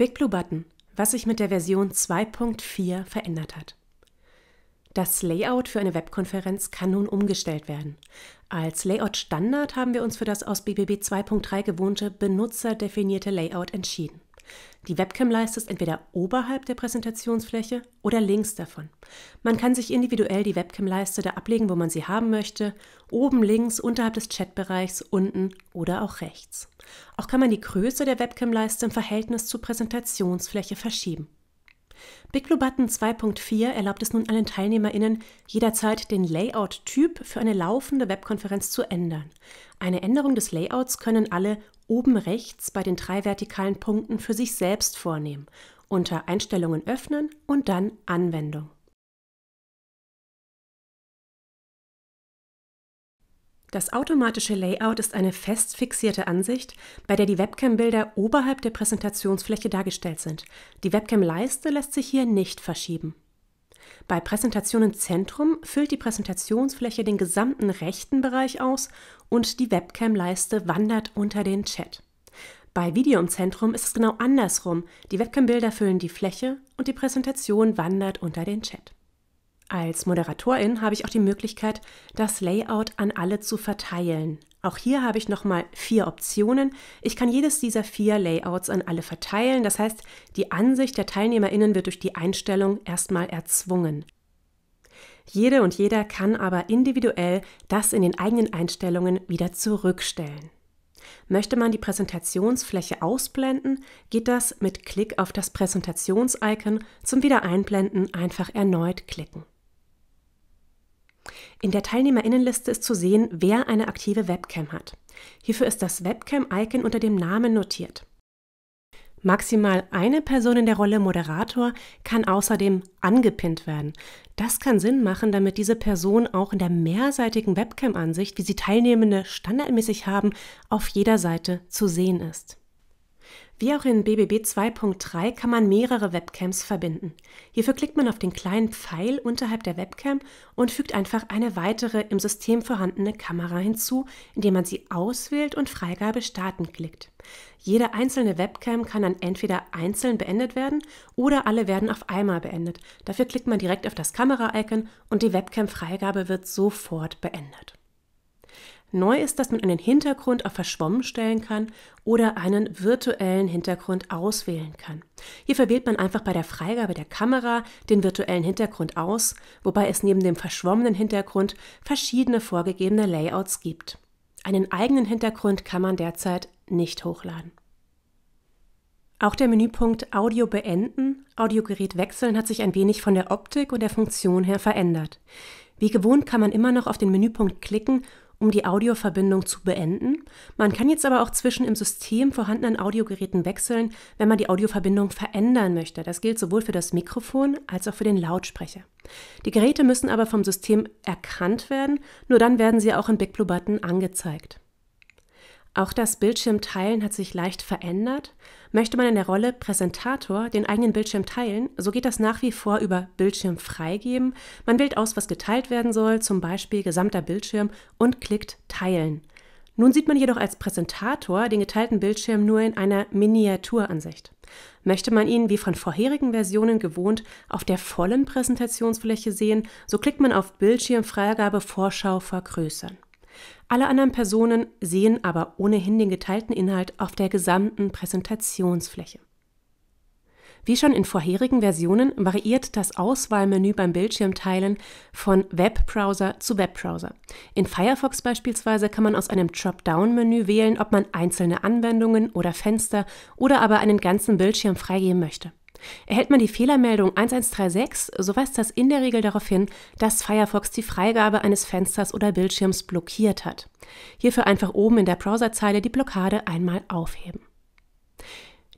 Big Blue Button, was sich mit der Version 2.4 verändert hat. Das Layout für eine Webkonferenz kann nun umgestellt werden. Als Layout Standard haben wir uns für das aus BBB 2.3 gewohnte benutzerdefinierte Layout entschieden. Die Webcam-Leiste ist entweder oberhalb der Präsentationsfläche oder links davon. Man kann sich individuell die Webcam-Leiste da ablegen, wo man sie haben möchte, oben links, unterhalb des Chatbereichs, unten oder auch rechts. Auch kann man die Größe der Webcam-Leiste im Verhältnis zur Präsentationsfläche verschieben. BigBlueButton 2.4 erlaubt es nun allen TeilnehmerInnen, jederzeit den Layout-Typ für eine laufende Webkonferenz zu ändern. Eine Änderung des Layouts können alle oben rechts bei den drei vertikalen Punkten für sich selbst vornehmen, unter Einstellungen öffnen und dann Anwendung. Das automatische Layout ist eine fest fixierte Ansicht, bei der die Webcam-Bilder oberhalb der Präsentationsfläche dargestellt sind. Die Webcam-Leiste lässt sich hier nicht verschieben. Bei Präsentationenzentrum füllt die Präsentationsfläche den gesamten rechten Bereich aus und die Webcam-Leiste wandert unter den Chat. Bei Video im Zentrum ist es genau andersrum. Die Webcam-Bilder füllen die Fläche und die Präsentation wandert unter den Chat. Als Moderatorin habe ich auch die Möglichkeit, das Layout an alle zu verteilen. Auch hier habe ich nochmal vier Optionen. Ich kann jedes dieser vier Layouts an alle verteilen. Das heißt, die Ansicht der TeilnehmerInnen wird durch die Einstellung erstmal erzwungen. Jede und jeder kann aber individuell das in den eigenen Einstellungen wieder zurückstellen. Möchte man die Präsentationsfläche ausblenden, geht das mit Klick auf das Präsentations-Icon zum Wiedereinblenden einfach erneut klicken. In der Teilnehmerinnenliste ist zu sehen, wer eine aktive Webcam hat. Hierfür ist das Webcam-Icon unter dem Namen notiert. Maximal eine Person in der Rolle Moderator kann außerdem angepinnt werden. Das kann Sinn machen, damit diese Person auch in der mehrseitigen Webcam-Ansicht, wie sie Teilnehmende standardmäßig haben, auf jeder Seite zu sehen ist. Wie auch in BBB 2.3 kann man mehrere Webcams verbinden. Hierfür klickt man auf den kleinen Pfeil unterhalb der Webcam und fügt einfach eine weitere im System vorhandene Kamera hinzu, indem man sie auswählt und Freigabe starten klickt. Jede einzelne Webcam kann dann entweder einzeln beendet werden oder alle werden auf einmal beendet. Dafür klickt man direkt auf das Kamera-Icon und die Webcam-Freigabe wird sofort beendet. Neu ist, dass man einen Hintergrund auf verschwommen stellen kann oder einen virtuellen Hintergrund auswählen kann. Hierfür wählt man einfach bei der Freigabe der Kamera den virtuellen Hintergrund aus, wobei es neben dem verschwommenen Hintergrund verschiedene vorgegebene Layouts gibt. Einen eigenen Hintergrund kann man derzeit nicht hochladen. Auch der Menüpunkt Audio beenden, Audiogerät wechseln hat sich ein wenig von der Optik und der Funktion her verändert. Wie gewohnt kann man immer noch auf den Menüpunkt klicken um die Audioverbindung zu beenden. Man kann jetzt aber auch zwischen im System vorhandenen Audiogeräten wechseln, wenn man die Audioverbindung verändern möchte. Das gilt sowohl für das Mikrofon als auch für den Lautsprecher. Die Geräte müssen aber vom System erkannt werden, nur dann werden sie auch in BigBlueButton angezeigt. Auch das Bildschirmteilen hat sich leicht verändert. Möchte man in der Rolle Präsentator den eigenen Bildschirm teilen, so geht das nach wie vor über Bildschirm freigeben. Man wählt aus, was geteilt werden soll, zum Beispiel gesamter Bildschirm, und klickt Teilen. Nun sieht man jedoch als Präsentator den geteilten Bildschirm nur in einer Miniaturansicht. Möchte man ihn, wie von vorherigen Versionen gewohnt, auf der vollen Präsentationsfläche sehen, so klickt man auf Bildschirmfreigabe Vorschau vergrößern. Alle anderen Personen sehen aber ohnehin den geteilten Inhalt auf der gesamten Präsentationsfläche. Wie schon in vorherigen Versionen variiert das Auswahlmenü beim Bildschirmteilen von Webbrowser zu Webbrowser. In Firefox beispielsweise kann man aus einem Dropdown-Menü wählen, ob man einzelne Anwendungen oder Fenster oder aber einen ganzen Bildschirm freigeben möchte. Erhält man die Fehlermeldung 1136, so weist das in der Regel darauf hin, dass Firefox die Freigabe eines Fensters oder Bildschirms blockiert hat. Hierfür einfach oben in der Browserzeile die Blockade einmal aufheben.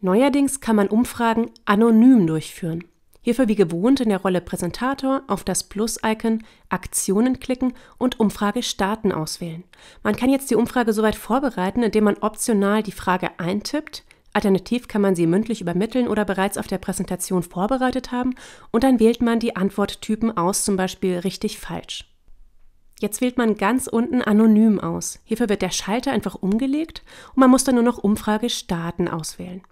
Neuerdings kann man Umfragen anonym durchführen. Hierfür wie gewohnt in der Rolle Präsentator auf das Plus-Icon Aktionen klicken und Umfrage starten auswählen. Man kann jetzt die Umfrage soweit vorbereiten, indem man optional die Frage eintippt, Alternativ kann man sie mündlich übermitteln oder bereits auf der Präsentation vorbereitet haben und dann wählt man die Antworttypen aus, zum Beispiel richtig falsch. Jetzt wählt man ganz unten anonym aus. Hierfür wird der Schalter einfach umgelegt und man muss dann nur noch Umfrage starten auswählen.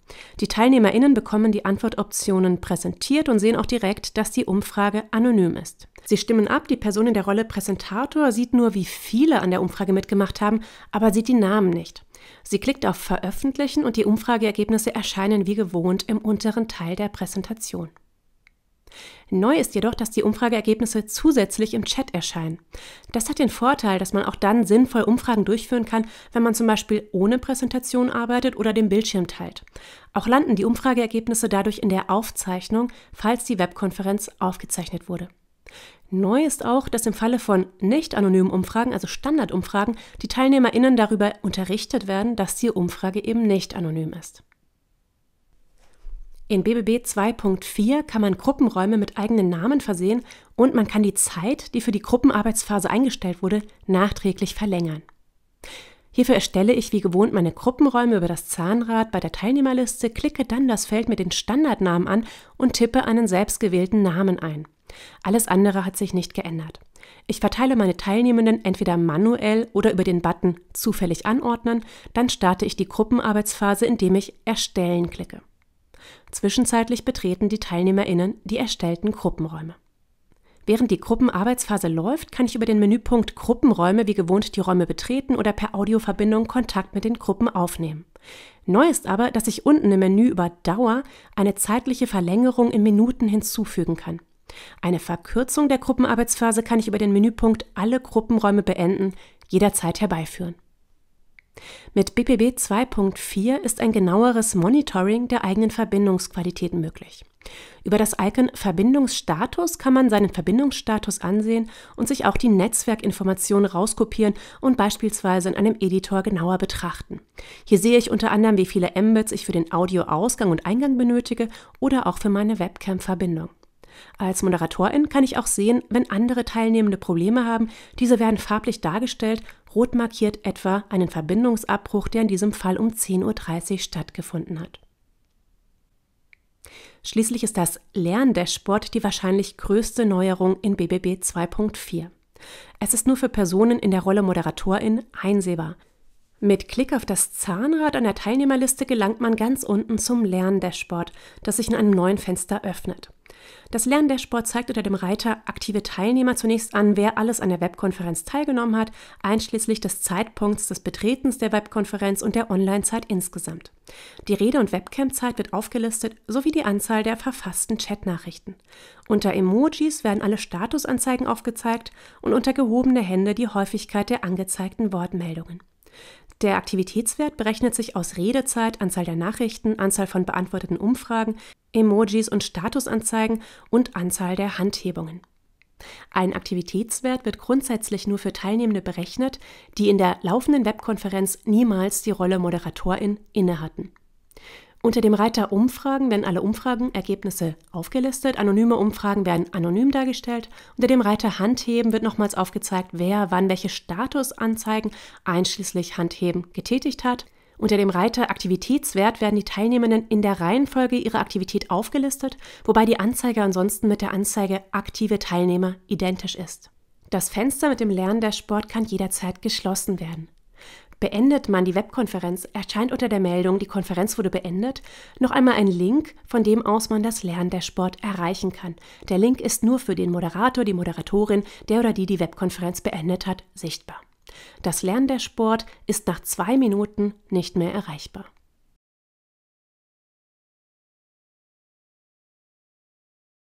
Die TeilnehmerInnen bekommen die Antwortoptionen präsentiert und sehen auch direkt, dass die Umfrage anonym ist. Sie stimmen ab, die Person in der Rolle Präsentator sieht nur, wie viele an der Umfrage mitgemacht haben, aber sieht die Namen nicht. Sie klickt auf Veröffentlichen und die Umfrageergebnisse erscheinen wie gewohnt im unteren Teil der Präsentation. Neu ist jedoch, dass die Umfrageergebnisse zusätzlich im Chat erscheinen. Das hat den Vorteil, dass man auch dann sinnvoll Umfragen durchführen kann, wenn man zum Beispiel ohne Präsentation arbeitet oder den Bildschirm teilt. Auch landen die Umfrageergebnisse dadurch in der Aufzeichnung, falls die Webkonferenz aufgezeichnet wurde. Neu ist auch, dass im Falle von nicht anonymen Umfragen, also Standardumfragen, die TeilnehmerInnen darüber unterrichtet werden, dass die Umfrage eben nicht anonym ist. In BBB 2.4 kann man Gruppenräume mit eigenen Namen versehen und man kann die Zeit, die für die Gruppenarbeitsphase eingestellt wurde, nachträglich verlängern. Hierfür erstelle ich wie gewohnt meine Gruppenräume über das Zahnrad bei der Teilnehmerliste, klicke dann das Feld mit den Standardnamen an und tippe einen selbstgewählten Namen ein. Alles andere hat sich nicht geändert. Ich verteile meine Teilnehmenden entweder manuell oder über den Button Zufällig anordnen, dann starte ich die Gruppenarbeitsphase, indem ich Erstellen klicke. Zwischenzeitlich betreten die Teilnehmerinnen die erstellten Gruppenräume. Während die Gruppenarbeitsphase läuft, kann ich über den Menüpunkt Gruppenräume wie gewohnt die Räume betreten oder per Audioverbindung Kontakt mit den Gruppen aufnehmen. Neu ist aber, dass ich unten im Menü über Dauer eine zeitliche Verlängerung in Minuten hinzufügen kann. Eine Verkürzung der Gruppenarbeitsphase kann ich über den Menüpunkt Alle Gruppenräume beenden jederzeit herbeiführen. Mit BPB 2.4 ist ein genaueres Monitoring der eigenen Verbindungsqualitäten möglich. Über das Icon Verbindungsstatus kann man seinen Verbindungsstatus ansehen und sich auch die Netzwerkinformationen rauskopieren und beispielsweise in einem Editor genauer betrachten. Hier sehe ich unter anderem, wie viele Mbits ich für den Audioausgang und Eingang benötige oder auch für meine Webcam-Verbindung. Als Moderatorin kann ich auch sehen, wenn andere Teilnehmende Probleme haben. Diese werden farblich dargestellt, rot markiert etwa einen Verbindungsabbruch, der in diesem Fall um 10.30 Uhr stattgefunden hat. Schließlich ist das Lerndashboard die wahrscheinlich größte Neuerung in BBB 2.4. Es ist nur für Personen in der Rolle Moderatorin einsehbar. Mit Klick auf das Zahnrad an der Teilnehmerliste gelangt man ganz unten zum Lerndashboard, das sich in einem neuen Fenster öffnet. Das Lerndashboard zeigt unter dem Reiter Aktive Teilnehmer zunächst an, wer alles an der Webkonferenz teilgenommen hat, einschließlich des Zeitpunkts des Betretens der Webkonferenz und der Onlinezeit insgesamt. Die Rede- und Webcamzeit wird aufgelistet sowie die Anzahl der verfassten Chatnachrichten. Unter Emojis werden alle Statusanzeigen aufgezeigt und unter gehobene Hände die Häufigkeit der angezeigten Wortmeldungen. Der Aktivitätswert berechnet sich aus Redezeit, Anzahl der Nachrichten, Anzahl von beantworteten Umfragen, Emojis und Statusanzeigen und Anzahl der Handhebungen. Ein Aktivitätswert wird grundsätzlich nur für Teilnehmende berechnet, die in der laufenden Webkonferenz niemals die Rolle Moderatorin innehatten. Unter dem Reiter Umfragen werden alle Umfragenergebnisse aufgelistet. Anonyme Umfragen werden anonym dargestellt. Unter dem Reiter Handheben wird nochmals aufgezeigt, wer wann welche Statusanzeigen einschließlich Handheben getätigt hat. Unter dem Reiter Aktivitätswert werden die Teilnehmenden in der Reihenfolge ihrer Aktivität aufgelistet, wobei die Anzeige ansonsten mit der Anzeige aktive Teilnehmer identisch ist. Das Fenster mit dem Lernen der Sport kann jederzeit geschlossen werden. Beendet man die Webkonferenz, erscheint unter der Meldung, die Konferenz wurde beendet, noch einmal ein Link, von dem aus man das Lerndashboard erreichen kann. Der Link ist nur für den Moderator, die Moderatorin, der oder die die Webkonferenz beendet hat, sichtbar. Das Lerndashboard ist nach zwei Minuten nicht mehr erreichbar.